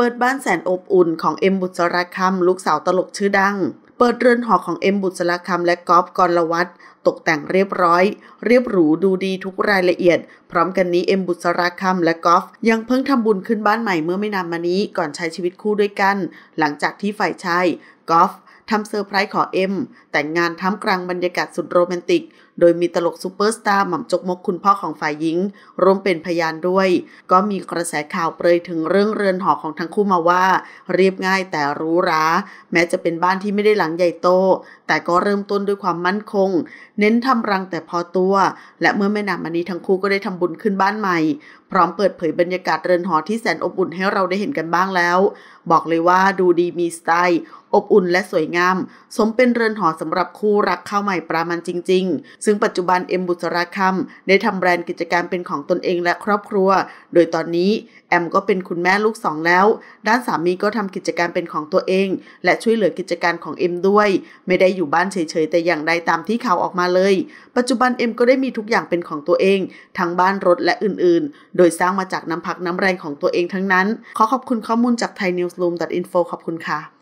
เปิดบ้านแสนอบอุ่นของเอ็มบุษราคำลูกสาวตลกชื่อดัง เปิดเรือนหอของเอ็มบุษราคำและกอล์ฟกรลวัตตกแต่งเรียบร้อย เรียบหรูดูดีทุกรายละเอียด พร้อมกันนี้เอ็มบุษราคำและกอล์ฟยังเพิ่งทำบุญขึ้นบ้านใหม่เมื่อไม่นานมานี้ก่อนใช้ชีวิตคู่ด้วยกัน หลังจากที่ฝ่ายชายกอล์ฟทำเซอร์ไพรส์ขอเอ็ม แต่งงานท่ามกลางบรรยากาศสุดโรแมนติกโดยมีตลกซูเปอร์สตาร์หม่ำจกมกคุณพ่อของฝ่ายหญิง ร่วมเป็นพยานด้วย ก็มีกระแสข่าวเปรยถึงเรื่องเรือนหอของทั้งคู่มาว่า เรียบง่ายแต่รู้ราแม้จะเป็นบ้านที่ไม่ได้หลังใหญ่โตแต่ก็เริ่มต้นด้วยความมั่นคง เน้นทำรังแต่พอตัว และเมื่อไม่นานมานี้ทั้งคู่ก็ได้ทำบุญขึ้นบ้านใหม่ พร้อมเปิดเผยบรรยากาศเรือนหอที่แสนอบอุ่นให้เราได้เห็นกันบ้างแล้ว บอกเลยว่าดูดีมีสไตล์อบอุ่นและสวยงาม สมเป็นเรือนหอสำหรับคู่รักข้าวใหม่ปรามันจริง ๆซึ่งปัจจุบันเอ็มบุษราคำได้ทำแบรนด์กิจการเป็นของตนเองและครอบครัว โดยตอนนี้แอมก็เป็นคุณแม่ลูกสองแล้ว ด้านสามีก็ทำกิจการเป็นของตัวเองและช่วยเหลือกิจการของเอ็มด้วย ไม่ได้อยู่บ้านเฉยๆ แต่อย่างใดตามที่ข่าวออกมาเลย ปัจจุบันเอ็มก็ได้มีทุกอย่างเป็นของตัวเอง ทั้งบ้านรถและอื่นๆ โดยสร้างมาจากน้ำพักน้ำแรงของตัวเองทั้งนั้น ขอขอบคุณข้อมูลจาก thaiNewsroom.info ขอบคุณค่ะ